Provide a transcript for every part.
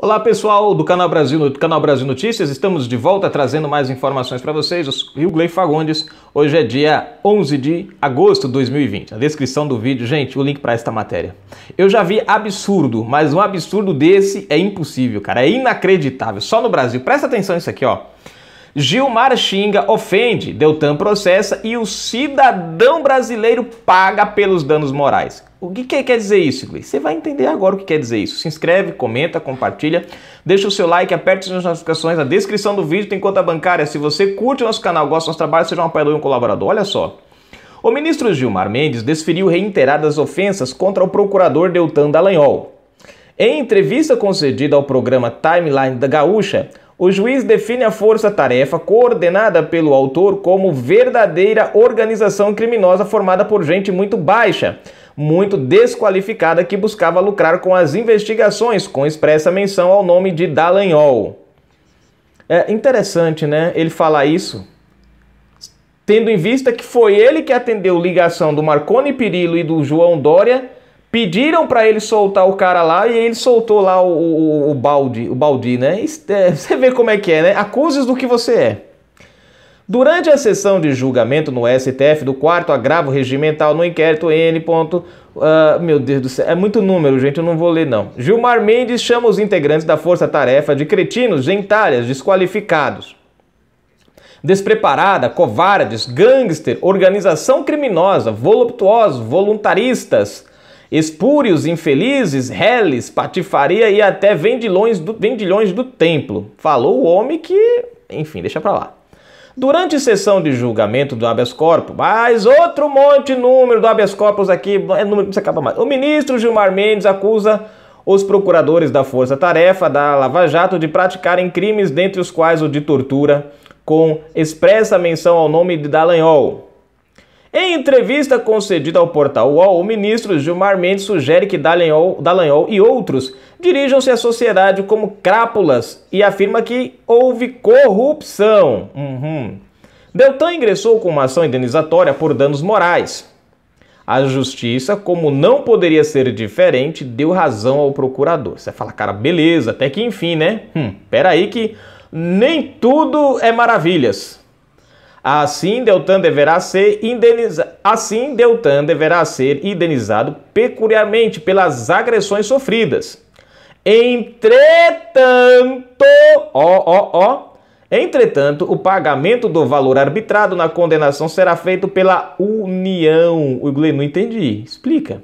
Olá pessoal do canal Brasil, do canal Brasil Notícias, estamos de volta trazendo mais informações para vocês. Eu sou Rio Fagundes. Hoje é dia 11 de agosto de 2020. Na descrição do vídeo, gente, o link para esta matéria. Eu já vi absurdo, mas um absurdo desse é impossível, cara, é inacreditável. Só no Brasil. Presta atenção nisso aqui, ó. Gilmar xinga, ofende, Deltan processa e o cidadão brasileiro paga pelos danos morais. O que, que quer dizer isso, Gleice? Você vai entender agora o que quer dizer isso. Se inscreve, comenta, compartilha, deixa o seu like, aperte as notificações na descrição do vídeo, tem conta bancária. Se você curte o nosso canal, gosta do nosso trabalho, seja um apoiador e um colaborador. Olha só. O ministro Gilmar Mendes desferiu reiteradas ofensas contra o procurador Deltan Dallagnol. Em entrevista concedida ao programa Timeline da Gaúcha, o juiz define a força-tarefa coordenada pelo autor como verdadeira organização criminosa formada por gente muito baixa, muito desqualificada que buscava lucrar com as investigações, com expressa menção ao nome de Dallagnol. É interessante, né? Ele falar isso, tendo em vista que foi ele que atendeu ligação do Marconi Pirillo e do João Dória. Pediram para ele soltar o cara lá e ele soltou lá o, o, o balde, o balde, né? Isso, é, você vê como é que é, né? Acuses do que você é. Durante a sessão de julgamento no STF do quarto agravo regimental no inquérito N. Ponto, uh, meu Deus do céu, é muito número, gente, eu não vou ler não. Gilmar Mendes chama os integrantes da Força Tarefa de cretinos, gentalhas, desqualificados. Despreparada, covardes, gangster, organização criminosa, voluptuosos, voluntaristas, espúrios, infelizes, reles, patifaria e até vendilhões do, vendilhões do templo. Falou o homem que, enfim, deixa pra lá. Durante sessão de julgamento do habeas corpus, mais outro monte de número do habeas corpus aqui, é número que acaba mais. O ministro Gilmar Mendes acusa os procuradores da Força Tarefa da Lava Jato de praticarem crimes dentre os quais o de tortura, com expressa menção ao nome de Dallagnol. Em entrevista concedida ao portal UOL, o ministro Gilmar Mendes sugere que Dallagnol, Dallagnol e outros dirijam-se à sociedade como crápulas e afirma que houve corrupção. Uhum. Deltan ingressou com uma ação indenizatória por danos morais. A justiça, como não poderia ser diferente, deu razão ao procurador. Você fala, cara, beleza, até que enfim, né? Hum, peraí que nem tudo é maravilhas. Assim, Deltan deverá ser Assim, Deltan deverá ser indenizado peculiarmente pelas agressões sofridas. Entretanto, ó, ó, ó. Entretanto, o pagamento do valor arbitrado na condenação será feito pela União. O Gle, não entendi. Explica.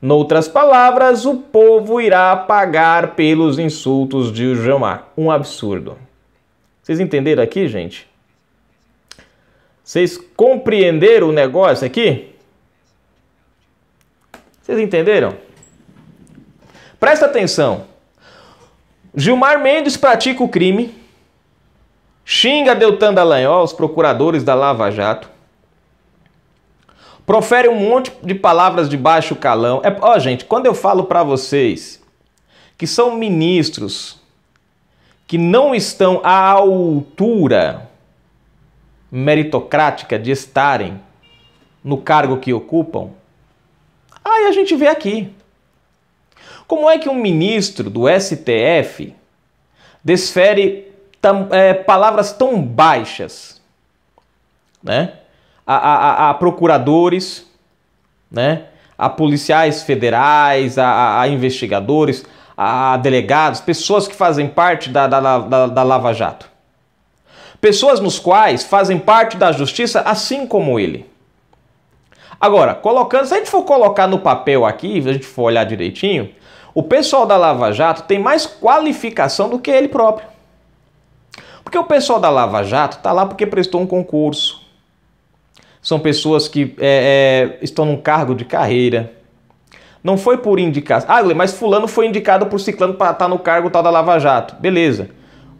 Noutras palavras, o povo irá pagar pelos insultos de Gilmar. Um absurdo. Vocês entenderam aqui, gente? Vocês compreenderam o negócio aqui? Vocês entenderam? Presta atenção. Gilmar Mendes pratica o crime, xinga Deltan Dallagnol, os procuradores da Lava Jato, profere um monte de palavras de baixo calão. É, ó, gente, quando eu falo para vocês que são ministros que não estão à altura meritocrática de estarem no cargo que ocupam, aí a gente vê aqui. Como é que um ministro do STF desfere tam, é, palavras tão baixas né? a, a, a procuradores, né? a policiais federais, a, a investigadores, a delegados, pessoas que fazem parte da, da, da, da Lava Jato? Pessoas nos quais fazem parte da justiça assim como ele. Agora, colocando, se a gente for colocar no papel aqui, se a gente for olhar direitinho, o pessoal da Lava Jato tem mais qualificação do que ele próprio. Porque o pessoal da Lava Jato está lá porque prestou um concurso. São pessoas que é, é, estão num cargo de carreira. Não foi por indicação. Ah, mas fulano foi indicado por ciclano para estar tá no cargo tal da Lava Jato. Beleza.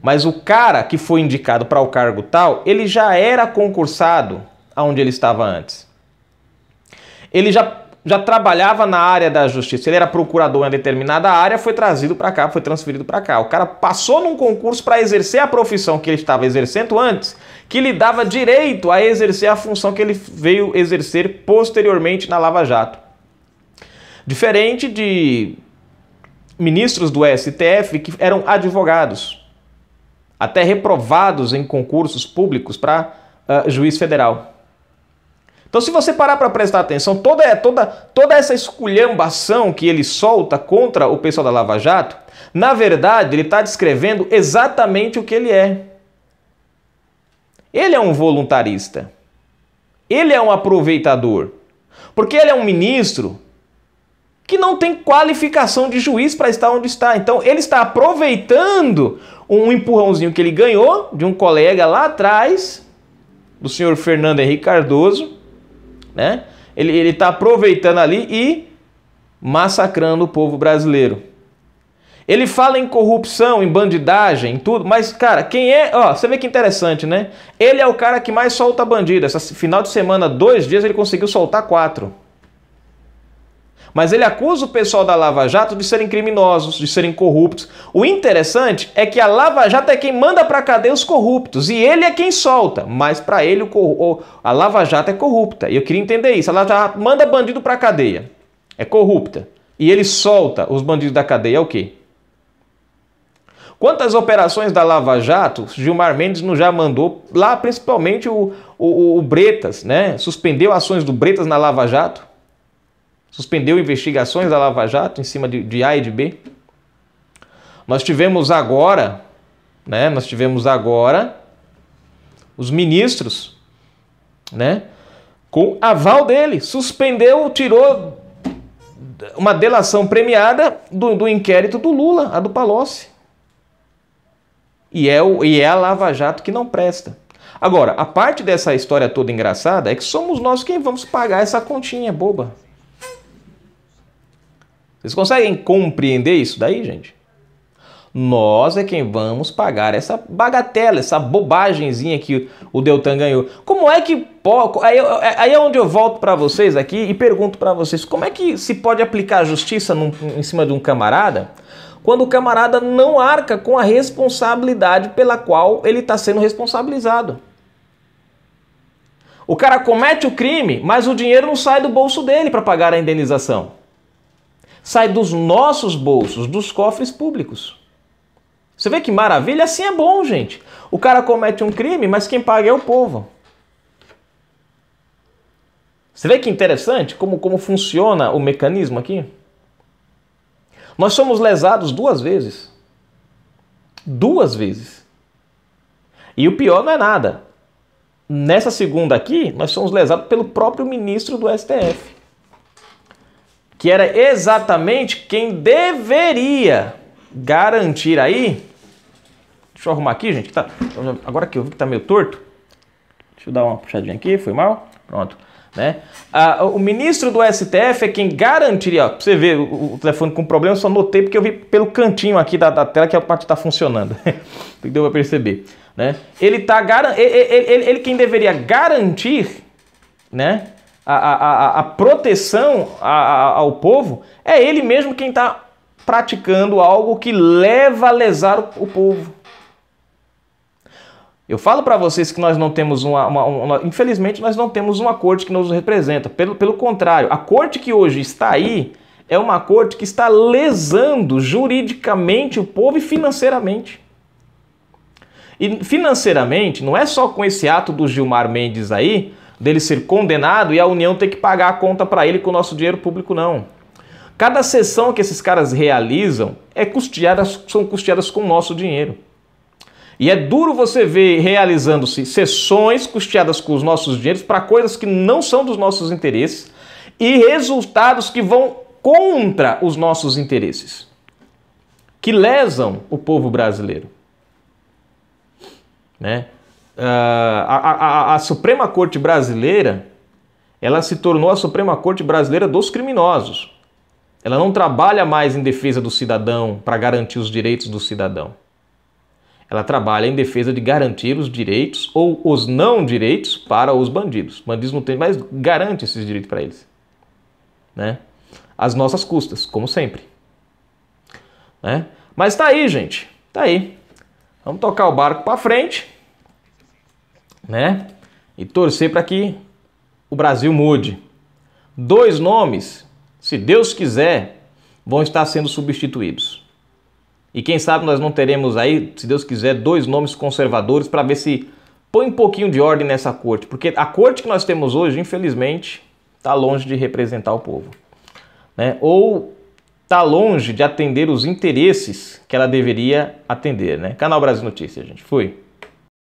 Mas o cara que foi indicado para o cargo tal, ele já era concursado aonde ele estava antes ele já, já trabalhava na área da justiça, ele era procurador em uma determinada área, foi trazido para cá, foi transferido para cá. O cara passou num concurso para exercer a profissão que ele estava exercendo antes, que lhe dava direito a exercer a função que ele veio exercer posteriormente na Lava Jato. Diferente de ministros do STF que eram advogados, até reprovados em concursos públicos para uh, ah, juiz federal. Então, se você parar para prestar atenção, toda, é, toda, toda essa esculhambação que ele solta contra o pessoal da Lava Jato, na verdade, ele está descrevendo exatamente o que ele é. Ele é um voluntarista. Ele é um aproveitador. Porque ele é um ministro que não tem qualificação de juiz para estar onde está. Então, ele está aproveitando um empurrãozinho que ele ganhou de um colega lá atrás, do senhor Fernando Henrique Cardoso né? Ele ele está aproveitando ali e massacrando o povo brasileiro. Ele fala em corrupção, em bandidagem, em tudo, mas cara, quem é? Ó, você vê que interessante, né? Ele é o cara que mais solta bandido. Essa final de semana, dois dias ele conseguiu soltar quatro mas ele acusa o pessoal da Lava Jato de serem criminosos, de serem corruptos. O interessante é que a Lava Jato é quem manda para cadeia os corruptos e ele é quem solta, mas para ele a Lava Jato é corrupta. E eu queria entender isso. A Lava Jato manda bandido para cadeia. É corrupta. E ele solta os bandidos da cadeia é o quê? Quantas operações da Lava Jato Gilmar Mendes não já mandou lá, principalmente o, o, o Bretas, né? Suspendeu ações do Bretas na Lava Jato suspendeu investigações da Lava Jato em cima de, de A e de B. Nós tivemos agora, né? Nós tivemos agora os ministros, né? Com aval dele, suspendeu, tirou uma delação premiada do, do inquérito do Lula, a do Palocci. E é, o, e é a Lava Jato que não presta. Agora, a parte dessa história toda engraçada é que somos nós quem vamos pagar essa continha boba. Vocês conseguem compreender isso daí, gente? Nós é quem vamos pagar essa bagatela, essa bobagemzinha que o Deltan ganhou. Como é que Aí, aí, é onde eu volto para vocês aqui e pergunto para vocês: como é que se pode aplicar a justiça num, em cima de um camarada quando o camarada não arca com a responsabilidade pela qual ele está sendo responsabilizado? O cara comete o crime, mas o dinheiro não sai do bolso dele para pagar a indenização sai dos nossos bolsos, dos cofres públicos. Você vê que maravilha? Assim é bom, gente. O cara comete um crime, mas quem paga é o povo. Você vê que interessante como, como funciona o mecanismo aqui? Nós somos lesados duas vezes. Duas vezes. E o pior não é nada. Nessa segunda aqui, nós somos lesados pelo próprio ministro do STF que era exatamente quem deveria garantir aí. Deixa eu arrumar aqui, gente. Tá, agora que eu vi que tá meio torto. Deixa eu dar uma puxadinha aqui, foi mal? Pronto. Né? Ah, o ministro do STF é quem garantiria. Ó, pra você ver o, o, telefone com problema, só notei porque eu vi pelo cantinho aqui da, da tela que a parte está funcionando. Deu para perceber. Né? Ele, tá, ele, ele, ele quem deveria garantir né? a, a, a proteção a, ao povo, é ele mesmo quem está praticando algo que leva a lesar o, o povo. Eu falo para vocês que nós não temos uma, uma, uma, Infelizmente, nós não temos uma corte que nos representa. Pelo, pelo contrário, a corte que hoje está aí é uma corte que está lesando juridicamente o povo e financeiramente. E financeiramente, não é só com esse ato do Gilmar Mendes aí, dele ser condenado e a União ter que pagar a conta para ele com o nosso dinheiro público, não. Cada sessão que esses caras realizam é custeadas, são custeadas com o nosso dinheiro. E é duro você ver realizando-se sessões custeadas com os nossos dinheiros para coisas que não são dos nossos interesses e resultados que vão contra os nossos interesses, que lesam o povo brasileiro. Né? Ah, a, a, Suprema Corte Brasileira ela se tornou a Suprema Corte Brasileira dos criminosos. Ela não trabalha mais em defesa do cidadão para garantir os direitos do cidadão. Ela trabalha em defesa de garantir os direitos ou os não direitos para os bandidos. Bandidos não tem mais garante esses direitos para eles, né? As nossas custas, como sempre, né? Mas tá aí, gente, tá aí. Vamos tocar o barco para frente né? E torcer para que o Brasil mude. Dois nomes, se Deus quiser, vão estar sendo substituídos. E quem sabe nós não teremos aí, se Deus quiser, dois nomes conservadores para ver se põe um pouquinho de ordem nessa corte, porque a corte que nós temos hoje, infelizmente, está longe de representar o povo, né? Ou está longe de atender os interesses que ela deveria atender, né? Canal Brasil Notícias, gente. Fui.